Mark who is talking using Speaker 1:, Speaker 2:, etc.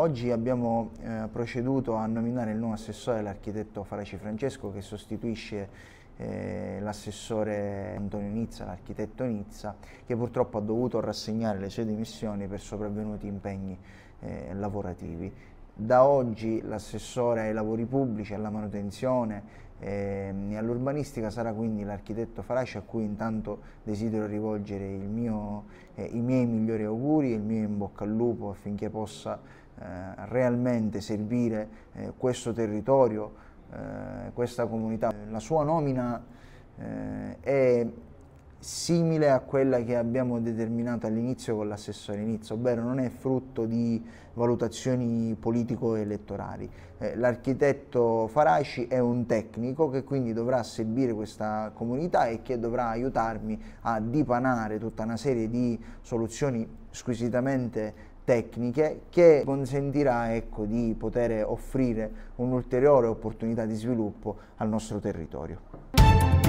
Speaker 1: Oggi abbiamo eh, proceduto a nominare il nuovo assessore, l'architetto Faraci Francesco, che sostituisce eh, l'assessore Antonio Nizza, l'architetto Nizza, che purtroppo ha dovuto rassegnare le sue dimissioni per sopravvenuti impegni eh, lavorativi. Da oggi l'assessore ai lavori pubblici, alla manutenzione ehm, e all'urbanistica sarà quindi l'architetto Farasci a cui intanto desidero rivolgere mio, eh, i miei migliori auguri e il mio in bocca al lupo affinché possa eh, realmente servire eh, questo territorio, eh, questa comunità. La sua nomina eh, è simile a quella che abbiamo determinato all'inizio con l'assessore inizio, ovvero non è frutto di valutazioni politico-elettorali. Eh, l'architetto Faraci è un tecnico che quindi dovrà servire questa comunità e che dovrà aiutarmi a dipanare tutta una serie di soluzioni squisitamente tecniche che consentirà ecco, di poter offrire un'ulteriore opportunità di sviluppo al nostro territorio.